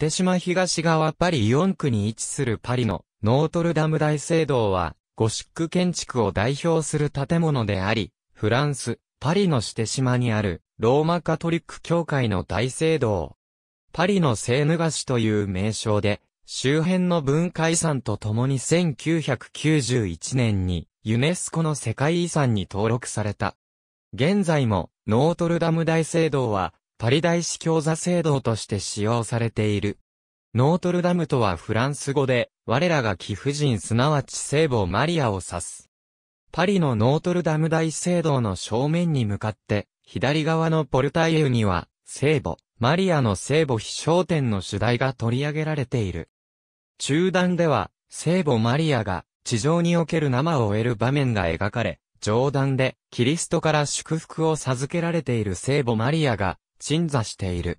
して島東側パリ4区に位置するパリのノートルダム大聖堂は、ゴシック建築を代表する建物であり、フランス、パリのして島にある、ローマカトリック教会の大聖堂。パリのセーヌ菓子という名称で、周辺の文化遺産とともに1991年にユネスコの世界遺産に登録された。現在もノートルダム大聖堂はパリ大司教座制度として使用されている。ノートルダムとはフランス語で、我らが貴婦人すなわち聖母マリアを指す。パリのノートルダム大聖堂の正面に向かって、左側のポルタイユには、聖母、マリアの聖母非焦点の主題が取り上げられている。中段では、聖母マリアが、地上における生を終える場面が描かれ、上段で、キリストから祝福を授けられている聖母マリアが、鎮座している。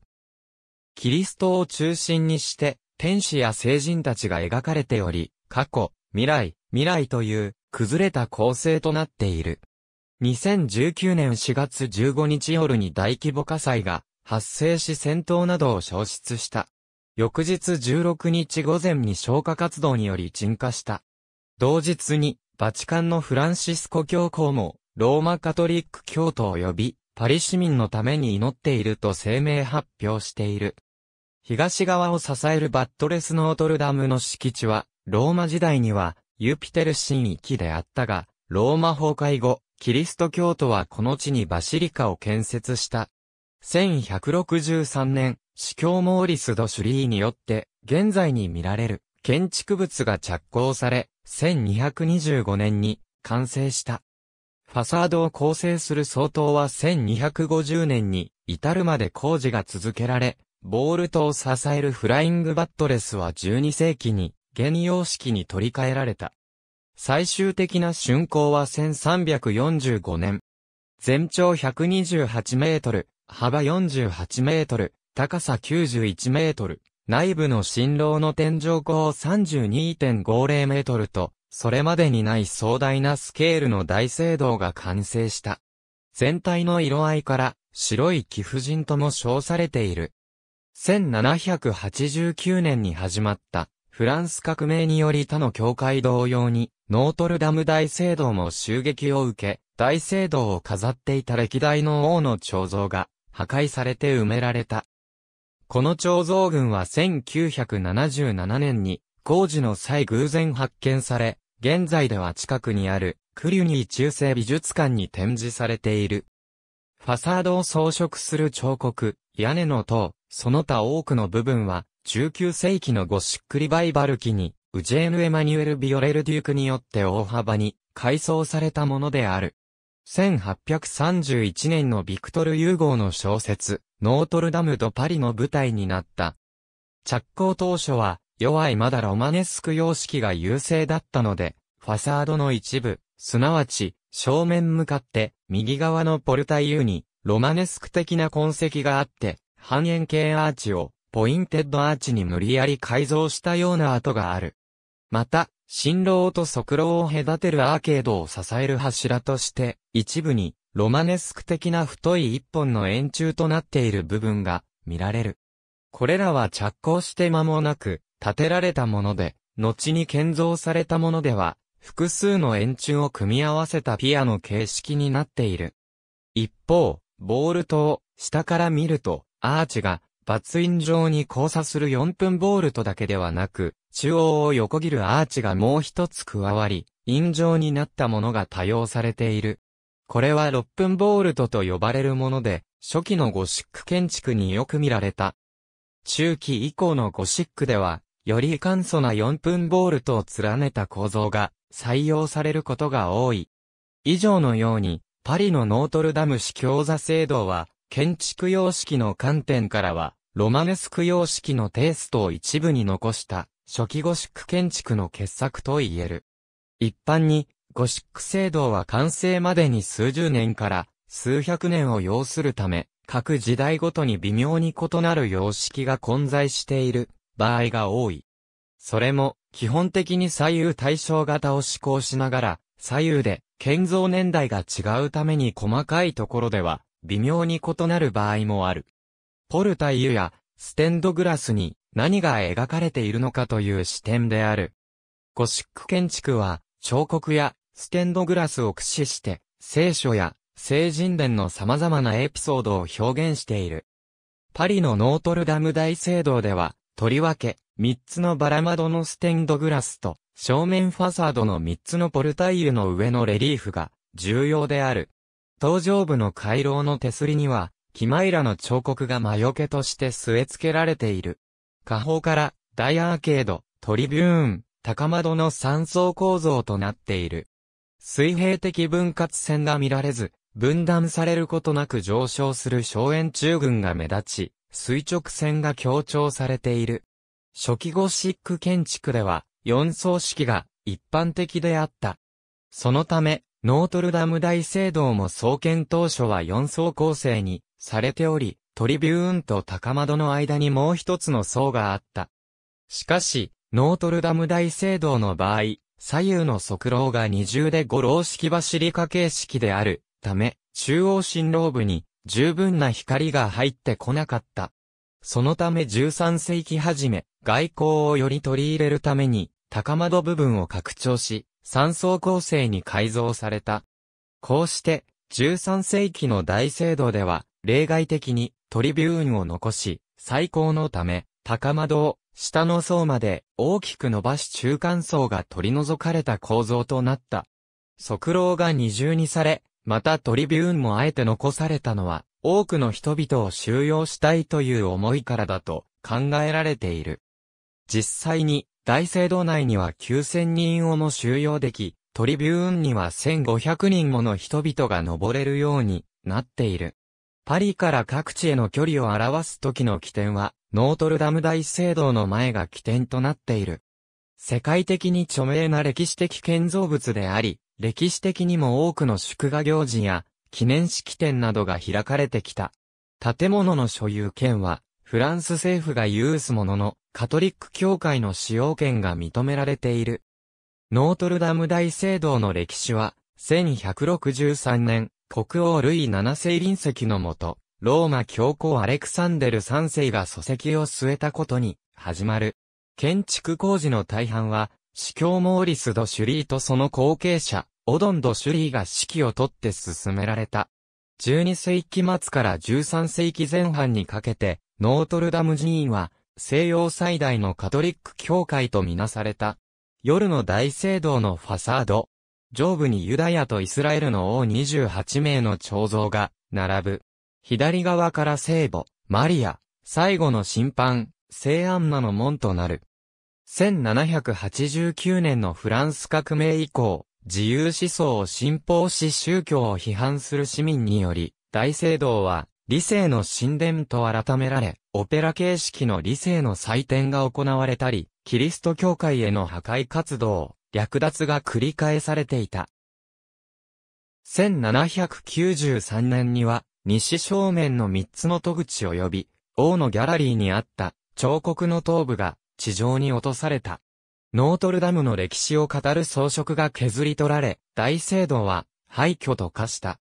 キリストを中心にして、天使や聖人たちが描かれており、過去、未来、未来という崩れた構成となっている。2019年4月15日夜に大規模火災が発生し戦闘などを消失した。翌日16日午前に消火活動により鎮火した。同日に、バチカンのフランシスコ教皇も、ローマカトリック教徒を呼び、パリ市民のために祈っていると声明発表している。東側を支えるバットレスノートルダムの敷地は、ローマ時代にはユピテル神域であったが、ローマ崩壊後、キリスト教徒はこの地にバシリカを建設した。1163年、司教モーリス・ド・シュリーによって、現在に見られる建築物が着工され、1225年に完成した。ファサードを構成する総統は1250年に至るまで工事が続けられ、ボール塔を支えるフライングバットレスは12世紀に原様式に取り替えられた。最終的な竣工は1345年。全長128メートル、幅48メートル、高さ91メートル、内部の新郎の天井高32.50メートルと、それまでにない壮大なスケールの大聖堂が完成した。全体の色合いから白い貴婦人とも称されている。1789年に始まったフランス革命により他の教会同様にノートルダム大聖堂も襲撃を受け、大聖堂を飾っていた歴代の王の彫像が破壊されて埋められた。この彫像群は1977年に工事の際偶然発見され、現在では近くにあるクリュニー中世美術館に展示されている。ファサードを装飾する彫刻、屋根の塔、その他多くの部分は、19世紀のゴシックリバイバル期に、ウジェーヌ・エマニュエル・ビオレル・デュークによって大幅に改装されたものである。1831年のビクトル・ユーゴーの小説、ノートルダム・ド・パリの舞台になった。着工当初は、弱いまだロマネスク様式が優勢だったので、ファサードの一部、すなわち、正面向かって、右側のポルタイユに、ロマネスク的な痕跡があって、半円形アーチを、ポインテッドアーチに無理やり改造したような跡がある。また、新郎と側楼を隔てるアーケードを支える柱として、一部に、ロマネスク的な太い一本の円柱となっている部分が見られる。これらは着工して間もなく、建てられたもので、後に建造されたものでは、複数の円柱を組み合わせたピアノ形式になっている。一方、ボールトを下から見ると、アーチがバツイン状に交差する4分ボールトだけではなく、中央を横切るアーチがもう一つ加わり、印状になったものが多用されている。これは6分ボールトと呼ばれるもので、初期のゴシック建築によく見られた。中期以降のゴシックでは、より簡素な4分ボルトを連ねた構造が採用されることが多い。以上のように、パリのノートルダム市教座制度は、建築様式の観点からは、ロマネスク様式のテイストを一部に残した初期ゴシック建築の傑作と言える。一般に、ゴシック制度は完成までに数十年から数百年を要するため、各時代ごとに微妙に異なる様式が混在している場合が多い。それも、基本的に左右対称型を試行しながら、左右で建造年代が違うために細かいところでは、微妙に異なる場合もある。ポルタイユやステンドグラスに何が描かれているのかという視点である。ゴシック建築は彫刻やステンドグラスを駆使して聖書や聖人伝の様々なエピソードを表現している。パリのノートルダム大聖堂ではとりわけ、3つのバラ窓のステンドグラスと、正面ファサードの3つのポルタイユの上のレリーフが、重要である。登場部の回廊の手すりには、キマイラの彫刻が魔除けとして据え付けられている。下方から、大アーケード、トリビューン、高窓の3層構造となっている。水平的分割線が見られず、分断されることなく上昇する荘園中群が目立ち、垂直線が強調されている。初期ゴシック建築では、4層式が一般的であった。そのため、ノートルダム大聖堂も創建当初は4層構成にされており、トリビューンと高窓の間にもう一つの層があった。しかし、ノートルダム大聖堂の場合、左右の側廊が二重で五楼式バシリカ形式であるため、中央新楼部に十分な光が入ってこなかった。そのため13世紀初め、外交をより取り入れるために、高窓部分を拡張し、3層構成に改造された。こうして、13世紀の大聖堂では、例外的にトリビューンを残し、最高のため、高窓を下の層まで大きく伸ばし中間層が取り除かれた構造となった。側楼が二重にされ、またトリビューンもあえて残されたのは、多くの人々を収容したいという思いからだと考えられている。実際に、大聖堂内には9000人をも収容でき、トリビューンには1500人もの人々が登れるようになっている。パリから各地への距離を表す時の起点は、ノートルダム大聖堂の前が起点となっている。世界的に著名な歴史的建造物であり、歴史的にも多くの祝賀行事や記念式典などが開かれてきた。建物の所有権は、フランス政府が有すものの、カトリック教会の使用権が認められている。ノートルダム大聖堂の歴史は、1163年、国王ルイ7世臨席のもと、ローマ教皇アレクサンデル3世が礎石を据えたことに、始まる。建築工事の大半は、司教モーリス・ド・シュリーとその後継者、オドンド・シュリーが指揮をとって進められた。12世紀末から13世紀前半にかけて、ノートルダム寺院は、西洋最大のカトリック教会とみなされた。夜の大聖堂のファサード。上部にユダヤとイスラエルの王28名の彫像が、並ぶ。左側から聖母、マリア、最後の審判、聖アンナの門となる。1789年のフランス革命以降、自由思想を信奉し宗教を批判する市民により、大聖堂は理性の神殿と改められ、オペラ形式の理性の祭典が行われたり、キリスト教会への破壊活動、略奪が繰り返されていた。1793年には、西正面の3つの戸口及び、王のギャラリーにあった、彫刻の頭部が、地上に落とされた。ノートルダムの歴史を語る装飾が削り取られ、大聖堂は廃墟と化した。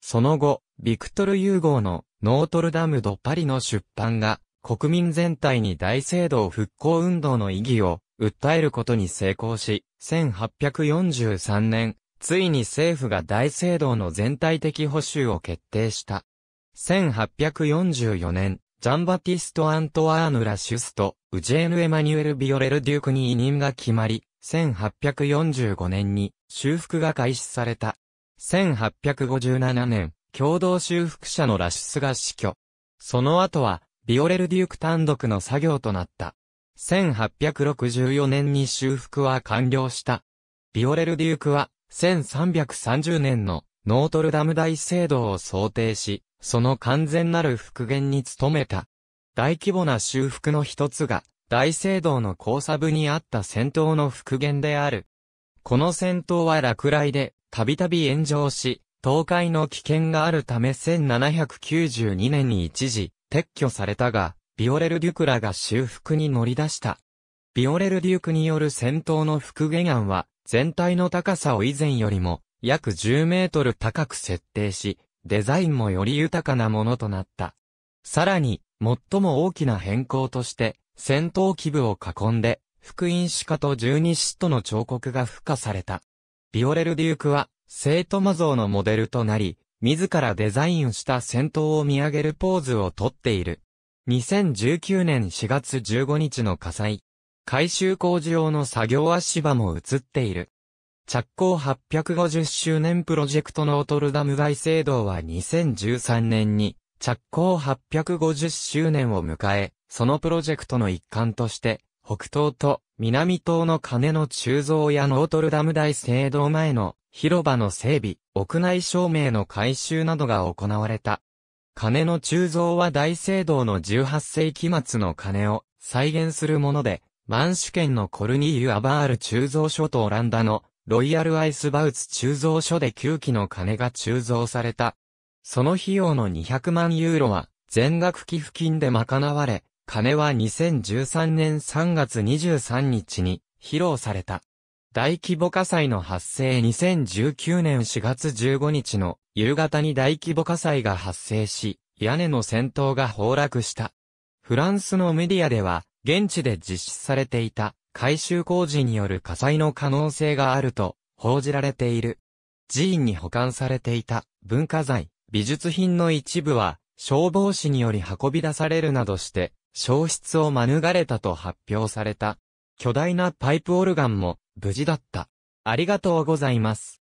その後、ビクトル・ユーゴーのノートルダム・ド・パリの出版が国民全体に大聖堂復興運動の意義を訴えることに成功し、1843年、ついに政府が大聖堂の全体的保守を決定した。1844年、ジャンバティスト・アントワーヌ・ラ・シュスト、ウジェーヌ・エマニュエル・ビオレル・デュークに委任が決まり、1845年に修復が開始された。1857年、共同修復者のラシュスが死去。その後は、ビオレル・デューク単独の作業となった。1864年に修復は完了した。ビオレル・デュークは、1330年のノートルダム大聖堂を想定し、その完全なる復元に努めた。大規模な修復の一つが、大聖堂の交差部にあった戦闘の復元である。この戦闘は落雷で、たびたび炎上し、倒壊の危険があるため1792年に一時、撤去されたが、ビオレル・デュクラが修復に乗り出した。ビオレル・デュクによる戦闘の復元案は、全体の高さを以前よりも、約10メートル高く設定し、デザインもより豊かなものとなった。さらに、最も大きな変更として、戦闘機部を囲んで、福音歯科と十二使徒の彫刻が付加された。ビオレル・デュークは、聖トマ像のモデルとなり、自らデザインした戦闘を見上げるポーズをとっている。2019年4月15日の火災。改修工事用の作業足場も映っている。着工850周年プロジェクトノートルダム大聖堂は2013年に着工850周年を迎え、そのプロジェクトの一環として、北東と南東の鐘の鋳造やノートルダム大聖堂前の広場の整備、屋内照明の改修などが行われた。鐘の鋳造は大聖堂の18世紀末の鐘を再現するもので、満主権のコルニーユ・アバール鋳造所とオランダのロイヤルアイスバウツ鋳造所で9機の金が鋳造された。その費用の200万ユーロは全額寄付金で賄われ、金は2013年3月23日に披露された。大規模火災の発生2019年4月15日の夕方に大規模火災が発生し、屋根の先頭が崩落した。フランスのメディアでは、現地で実施されていた改修工事による火災の可能性があると報じられている。寺院に保管されていた文化財、美術品の一部は消防士により運び出されるなどして消失を免れたと発表された。巨大なパイプオルガンも無事だった。ありがとうございます。